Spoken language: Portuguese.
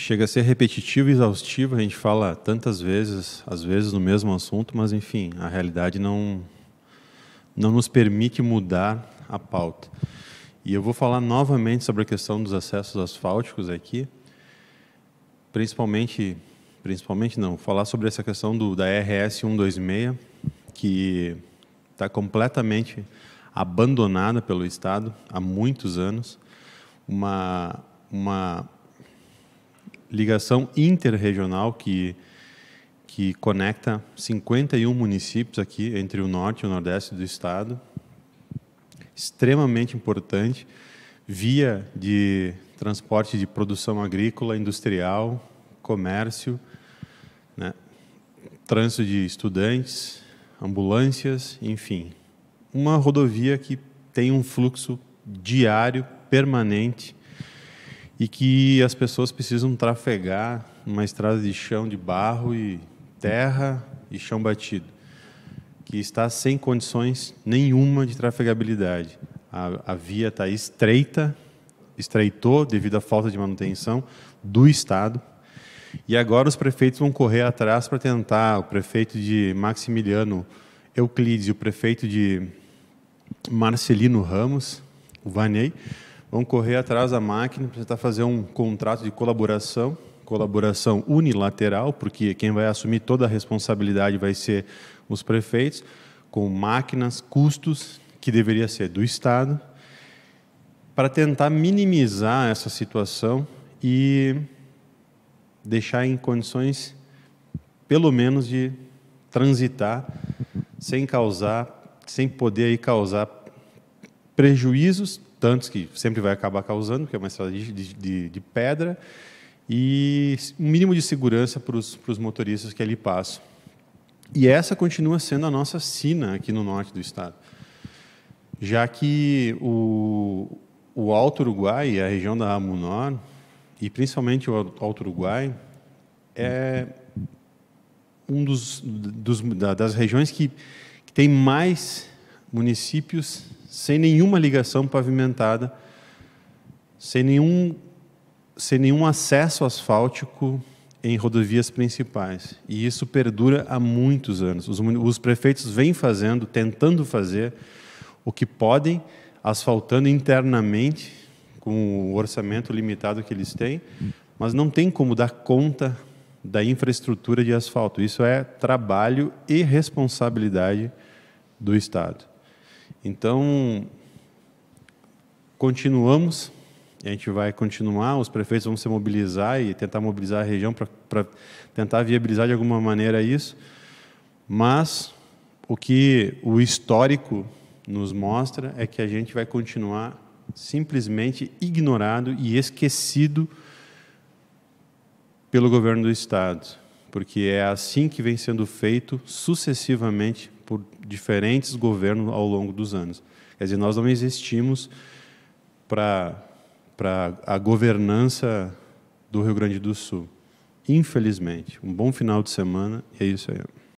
chega a ser repetitivo e exaustivo, a gente fala tantas vezes, às vezes no mesmo assunto, mas enfim, a realidade não não nos permite mudar a pauta. E eu vou falar novamente sobre a questão dos acessos asfálticos aqui, principalmente principalmente não, falar sobre essa questão do da RS 126, que está completamente abandonada pelo Estado há muitos anos, uma uma ligação interregional que que conecta 51 municípios aqui entre o norte e o nordeste do estado. Extremamente importante via de transporte de produção agrícola, industrial, comércio, né? trânsito de estudantes, ambulâncias, enfim. Uma rodovia que tem um fluxo diário, permanente, e que as pessoas precisam trafegar uma estrada de chão de barro e terra e chão batido, que está sem condições nenhuma de trafegabilidade. A, a via está estreita, estreitou devido à falta de manutenção do Estado. E agora os prefeitos vão correr atrás para tentar. O prefeito de Maximiliano Euclides e o prefeito de Marcelino Ramos, o Vanei, vão correr atrás da máquina para tentar fazer um contrato de colaboração, colaboração unilateral, porque quem vai assumir toda a responsabilidade vai ser os prefeitos, com máquinas, custos que deveria ser do Estado, para tentar minimizar essa situação e deixar em condições, pelo menos, de transitar sem causar, sem poder aí causar prejuízos tantos que sempre vai acabar causando, porque é uma estrada de, de, de pedra, e um mínimo de segurança para os motoristas que ali passam. E essa continua sendo a nossa sina aqui no norte do estado, já que o, o Alto Uruguai, a região da Amunor, e principalmente o Alto Uruguai, é um dos, dos da, das regiões que, que tem mais municípios sem nenhuma ligação pavimentada, sem nenhum, sem nenhum acesso asfáltico em rodovias principais. E isso perdura há muitos anos. Os, os prefeitos vêm fazendo, tentando fazer o que podem, asfaltando internamente, com o orçamento limitado que eles têm, mas não tem como dar conta da infraestrutura de asfalto. Isso é trabalho e responsabilidade do Estado. Então, continuamos, a gente vai continuar, os prefeitos vão se mobilizar e tentar mobilizar a região para tentar viabilizar de alguma maneira isso, mas o que o histórico nos mostra é que a gente vai continuar simplesmente ignorado e esquecido pelo governo do Estado, porque é assim que vem sendo feito sucessivamente por diferentes governos ao longo dos anos. Quer dizer, nós não existimos para a governança do Rio Grande do Sul. Infelizmente. Um bom final de semana e é isso aí.